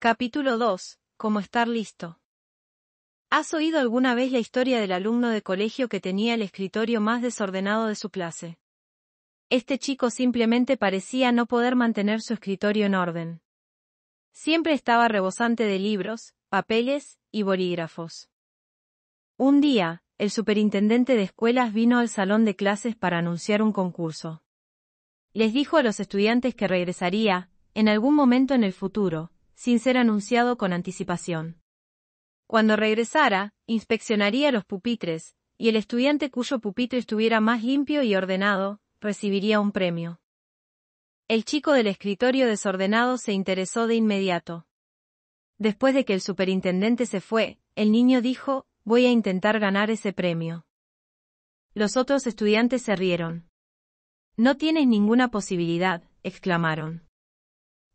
Capítulo 2. Cómo estar listo. ¿Has oído alguna vez la historia del alumno de colegio que tenía el escritorio más desordenado de su clase? Este chico simplemente parecía no poder mantener su escritorio en orden. Siempre estaba rebosante de libros, papeles y bolígrafos. Un día, el superintendente de escuelas vino al salón de clases para anunciar un concurso. Les dijo a los estudiantes que regresaría, en algún momento en el futuro, sin ser anunciado con anticipación. Cuando regresara, inspeccionaría los pupitres, y el estudiante cuyo pupitre estuviera más limpio y ordenado, recibiría un premio. El chico del escritorio desordenado se interesó de inmediato. Después de que el superintendente se fue, el niño dijo, voy a intentar ganar ese premio. Los otros estudiantes se rieron. No tienes ninguna posibilidad, exclamaron.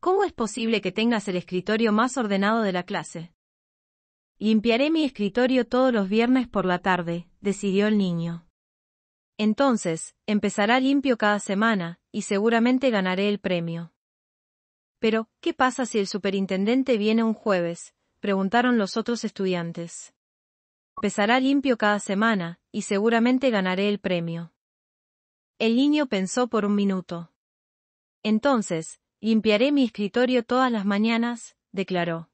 ¿Cómo es posible que tengas el escritorio más ordenado de la clase? Limpiaré mi escritorio todos los viernes por la tarde, decidió el niño. Entonces, empezará limpio cada semana, y seguramente ganaré el premio. Pero, ¿qué pasa si el superintendente viene un jueves? preguntaron los otros estudiantes. Empezará limpio cada semana, y seguramente ganaré el premio. El niño pensó por un minuto. Entonces, Limpiaré mi escritorio todas las mañanas, declaró.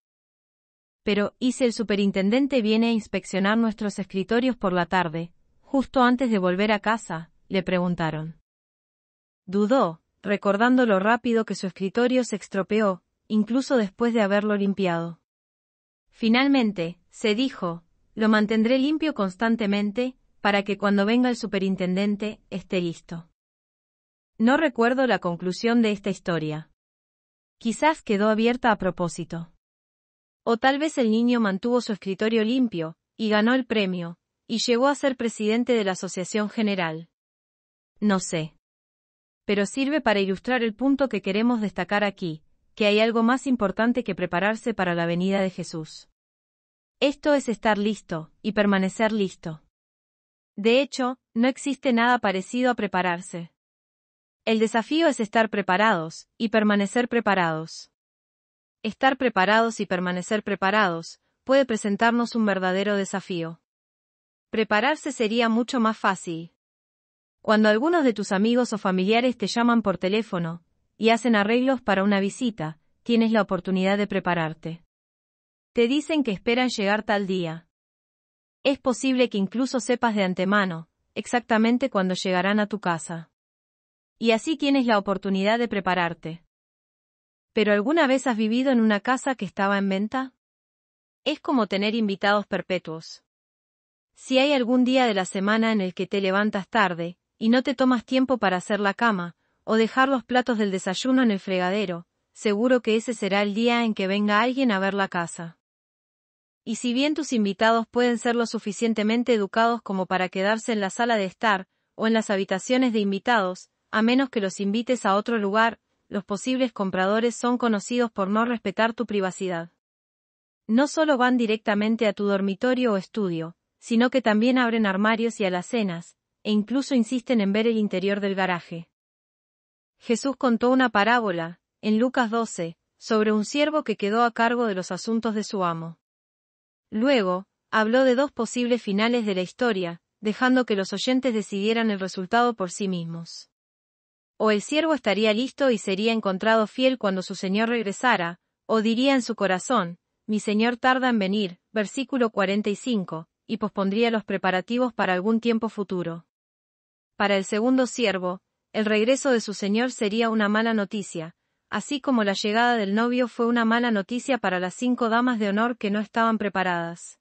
Pero, ¿y si el superintendente viene a inspeccionar nuestros escritorios por la tarde, justo antes de volver a casa? le preguntaron. Dudó, recordando lo rápido que su escritorio se estropeó, incluso después de haberlo limpiado. Finalmente, se dijo, lo mantendré limpio constantemente, para que cuando venga el superintendente, esté listo. No recuerdo la conclusión de esta historia. Quizás quedó abierta a propósito. O tal vez el niño mantuvo su escritorio limpio, y ganó el premio, y llegó a ser presidente de la Asociación General. No sé. Pero sirve para ilustrar el punto que queremos destacar aquí, que hay algo más importante que prepararse para la venida de Jesús. Esto es estar listo, y permanecer listo. De hecho, no existe nada parecido a prepararse. El desafío es estar preparados y permanecer preparados. Estar preparados y permanecer preparados puede presentarnos un verdadero desafío. Prepararse sería mucho más fácil. Cuando algunos de tus amigos o familiares te llaman por teléfono y hacen arreglos para una visita, tienes la oportunidad de prepararte. Te dicen que esperan llegar tal día. Es posible que incluso sepas de antemano exactamente cuándo llegarán a tu casa y así tienes la oportunidad de prepararte. ¿Pero alguna vez has vivido en una casa que estaba en venta? Es como tener invitados perpetuos. Si hay algún día de la semana en el que te levantas tarde, y no te tomas tiempo para hacer la cama, o dejar los platos del desayuno en el fregadero, seguro que ese será el día en que venga alguien a ver la casa. Y si bien tus invitados pueden ser lo suficientemente educados como para quedarse en la sala de estar, o en las habitaciones de invitados, a menos que los invites a otro lugar, los posibles compradores son conocidos por no respetar tu privacidad. No solo van directamente a tu dormitorio o estudio, sino que también abren armarios y alacenas, e incluso insisten en ver el interior del garaje. Jesús contó una parábola, en Lucas 12, sobre un siervo que quedó a cargo de los asuntos de su amo. Luego, habló de dos posibles finales de la historia, dejando que los oyentes decidieran el resultado por sí mismos o el siervo estaría listo y sería encontrado fiel cuando su señor regresara, o diría en su corazón, mi señor tarda en venir, versículo 45, y pospondría los preparativos para algún tiempo futuro. Para el segundo siervo, el regreso de su señor sería una mala noticia, así como la llegada del novio fue una mala noticia para las cinco damas de honor que no estaban preparadas.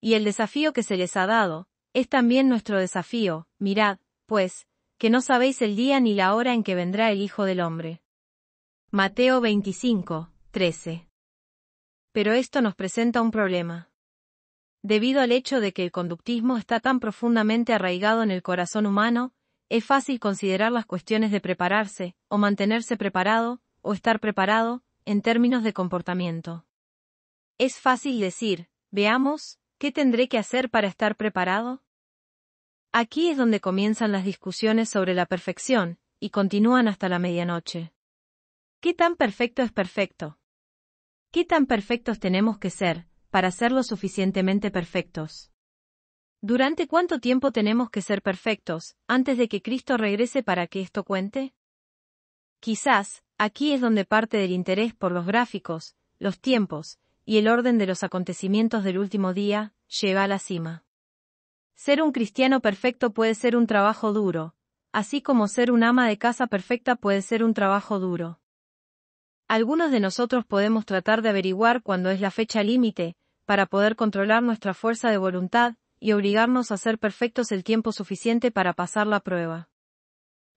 Y el desafío que se les ha dado, es también nuestro desafío, mirad, pues, que no sabéis el día ni la hora en que vendrá el Hijo del Hombre. Mateo 25, 13. Pero esto nos presenta un problema. Debido al hecho de que el conductismo está tan profundamente arraigado en el corazón humano, es fácil considerar las cuestiones de prepararse, o mantenerse preparado, o estar preparado, en términos de comportamiento. Es fácil decir, veamos, ¿qué tendré que hacer para estar preparado? Aquí es donde comienzan las discusiones sobre la perfección, y continúan hasta la medianoche. ¿Qué tan perfecto es perfecto? ¿Qué tan perfectos tenemos que ser, para ser lo suficientemente perfectos? ¿Durante cuánto tiempo tenemos que ser perfectos, antes de que Cristo regrese para que esto cuente? Quizás, aquí es donde parte del interés por los gráficos, los tiempos, y el orden de los acontecimientos del último día, llega a la cima. Ser un cristiano perfecto puede ser un trabajo duro, así como ser un ama de casa perfecta puede ser un trabajo duro. Algunos de nosotros podemos tratar de averiguar cuándo es la fecha límite, para poder controlar nuestra fuerza de voluntad, y obligarnos a ser perfectos el tiempo suficiente para pasar la prueba.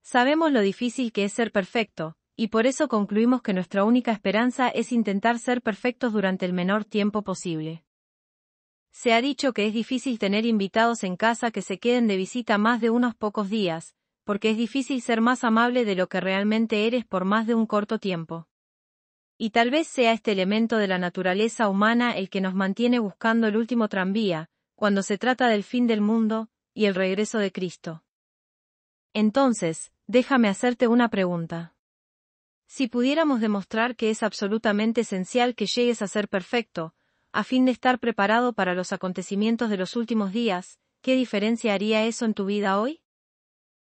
Sabemos lo difícil que es ser perfecto, y por eso concluimos que nuestra única esperanza es intentar ser perfectos durante el menor tiempo posible. Se ha dicho que es difícil tener invitados en casa que se queden de visita más de unos pocos días, porque es difícil ser más amable de lo que realmente eres por más de un corto tiempo. Y tal vez sea este elemento de la naturaleza humana el que nos mantiene buscando el último tranvía, cuando se trata del fin del mundo, y el regreso de Cristo. Entonces, déjame hacerte una pregunta. Si pudiéramos demostrar que es absolutamente esencial que llegues a ser perfecto, a fin de estar preparado para los acontecimientos de los últimos días, ¿qué diferencia haría eso en tu vida hoy?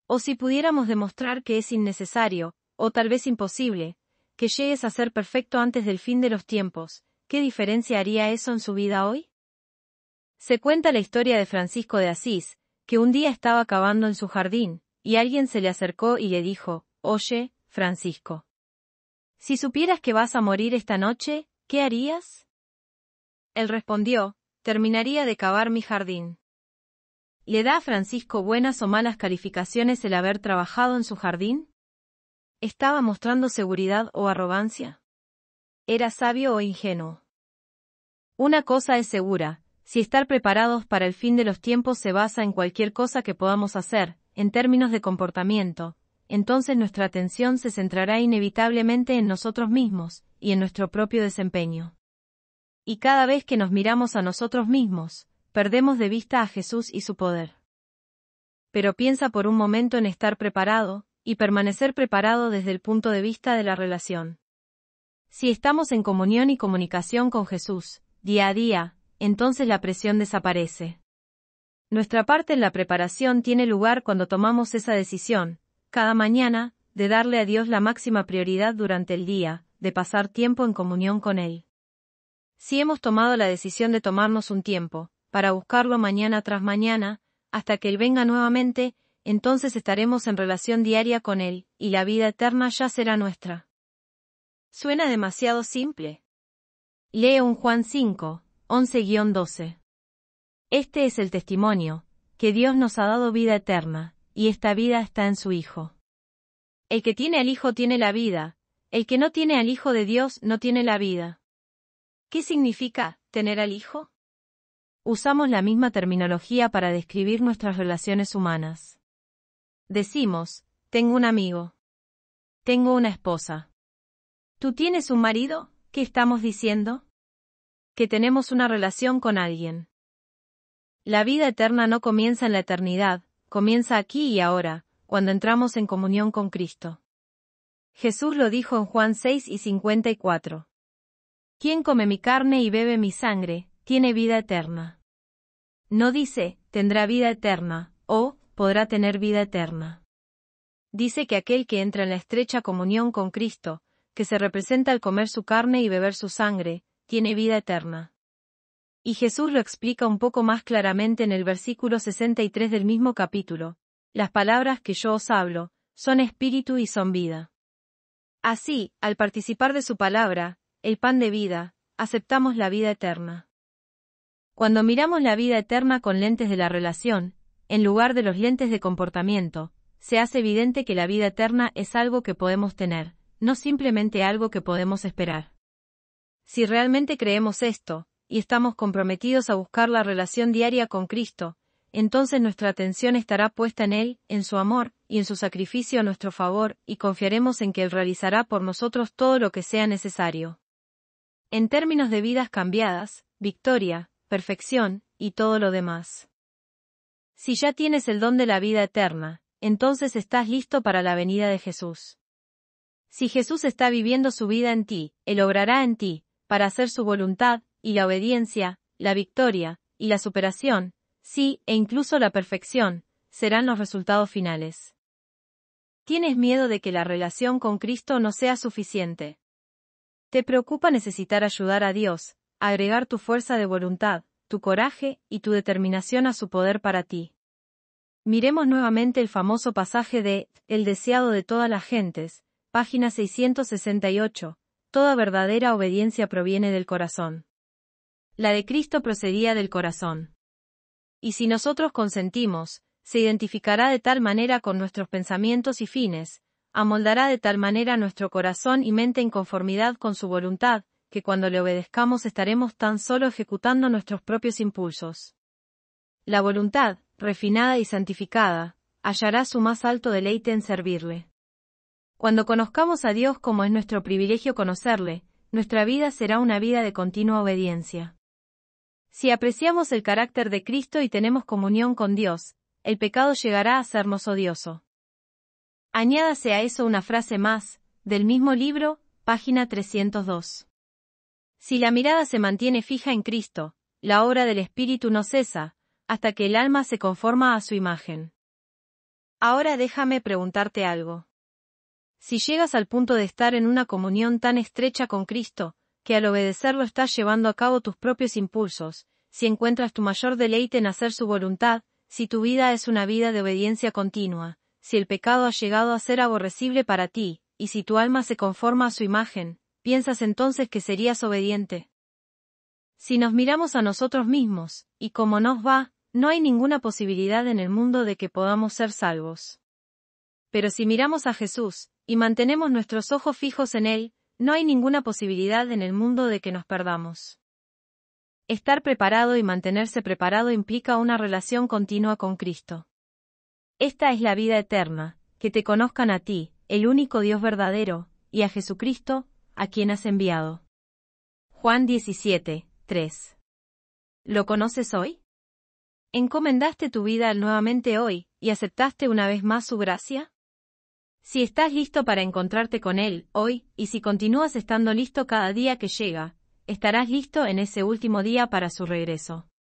O si pudiéramos demostrar que es innecesario, o tal vez imposible, que llegues a ser perfecto antes del fin de los tiempos, ¿qué diferencia haría eso en su vida hoy? Se cuenta la historia de Francisco de Asís, que un día estaba cavando en su jardín, y alguien se le acercó y le dijo, Oye, Francisco. Si supieras que vas a morir esta noche, ¿qué harías? Él respondió, terminaría de cavar mi jardín. ¿Le da a Francisco buenas o malas calificaciones el haber trabajado en su jardín? ¿Estaba mostrando seguridad o arrogancia? ¿Era sabio o ingenuo? Una cosa es segura, si estar preparados para el fin de los tiempos se basa en cualquier cosa que podamos hacer, en términos de comportamiento, entonces nuestra atención se centrará inevitablemente en nosotros mismos y en nuestro propio desempeño. Y cada vez que nos miramos a nosotros mismos, perdemos de vista a Jesús y su poder. Pero piensa por un momento en estar preparado, y permanecer preparado desde el punto de vista de la relación. Si estamos en comunión y comunicación con Jesús, día a día, entonces la presión desaparece. Nuestra parte en la preparación tiene lugar cuando tomamos esa decisión, cada mañana, de darle a Dios la máxima prioridad durante el día, de pasar tiempo en comunión con Él. Si hemos tomado la decisión de tomarnos un tiempo, para buscarlo mañana tras mañana, hasta que Él venga nuevamente, entonces estaremos en relación diaria con Él, y la vida eterna ya será nuestra. Suena demasiado simple. Lee un Juan 5, 11-12. Este es el testimonio, que Dios nos ha dado vida eterna, y esta vida está en su Hijo. El que tiene al Hijo tiene la vida, el que no tiene al Hijo de Dios no tiene la vida. ¿Qué significa tener al hijo? Usamos la misma terminología para describir nuestras relaciones humanas. Decimos, tengo un amigo. Tengo una esposa. ¿Tú tienes un marido? ¿Qué estamos diciendo? Que tenemos una relación con alguien. La vida eterna no comienza en la eternidad, comienza aquí y ahora, cuando entramos en comunión con Cristo. Jesús lo dijo en Juan 6 y 54. Quien come mi carne y bebe mi sangre, tiene vida eterna. No dice, tendrá vida eterna, o, podrá tener vida eterna. Dice que aquel que entra en la estrecha comunión con Cristo, que se representa al comer su carne y beber su sangre, tiene vida eterna. Y Jesús lo explica un poco más claramente en el versículo 63 del mismo capítulo. Las palabras que yo os hablo, son espíritu y son vida. Así, al participar de su palabra, el pan de vida, aceptamos la vida eterna. Cuando miramos la vida eterna con lentes de la relación, en lugar de los lentes de comportamiento, se hace evidente que la vida eterna es algo que podemos tener, no simplemente algo que podemos esperar. Si realmente creemos esto, y estamos comprometidos a buscar la relación diaria con Cristo, entonces nuestra atención estará puesta en Él, en su amor, y en su sacrificio a nuestro favor, y confiaremos en que Él realizará por nosotros todo lo que sea necesario en términos de vidas cambiadas, victoria, perfección, y todo lo demás. Si ya tienes el don de la vida eterna, entonces estás listo para la venida de Jesús. Si Jesús está viviendo su vida en ti, Él obrará en ti, para hacer su voluntad, y la obediencia, la victoria, y la superación, sí, e incluso la perfección, serán los resultados finales. Tienes miedo de que la relación con Cristo no sea suficiente. Te preocupa necesitar ayudar a Dios, agregar tu fuerza de voluntad, tu coraje y tu determinación a su poder para ti. Miremos nuevamente el famoso pasaje de El deseado de todas las gentes, página 668. Toda verdadera obediencia proviene del corazón. La de Cristo procedía del corazón. Y si nosotros consentimos, se identificará de tal manera con nuestros pensamientos y fines, amoldará de tal manera nuestro corazón y mente en conformidad con su voluntad, que cuando le obedezcamos estaremos tan solo ejecutando nuestros propios impulsos. La voluntad, refinada y santificada, hallará su más alto deleite en servirle. Cuando conozcamos a Dios como es nuestro privilegio conocerle, nuestra vida será una vida de continua obediencia. Si apreciamos el carácter de Cristo y tenemos comunión con Dios, el pecado llegará a sernos odioso. Añádase a eso una frase más, del mismo libro, página 302. Si la mirada se mantiene fija en Cristo, la obra del Espíritu no cesa, hasta que el alma se conforma a su imagen. Ahora déjame preguntarte algo. Si llegas al punto de estar en una comunión tan estrecha con Cristo, que al obedecerlo estás llevando a cabo tus propios impulsos, si encuentras tu mayor deleite en hacer su voluntad, si tu vida es una vida de obediencia continua, si el pecado ha llegado a ser aborrecible para ti, y si tu alma se conforma a su imagen, piensas entonces que serías obediente. Si nos miramos a nosotros mismos, y como nos va, no hay ninguna posibilidad en el mundo de que podamos ser salvos. Pero si miramos a Jesús, y mantenemos nuestros ojos fijos en Él, no hay ninguna posibilidad en el mundo de que nos perdamos. Estar preparado y mantenerse preparado implica una relación continua con Cristo. Esta es la vida eterna, que te conozcan a ti, el único Dios verdadero, y a Jesucristo, a quien has enviado. Juan 17, 3. ¿Lo conoces hoy? ¿Encomendaste tu vida nuevamente hoy y aceptaste una vez más su gracia? Si estás listo para encontrarte con Él hoy, y si continúas estando listo cada día que llega, estarás listo en ese último día para su regreso.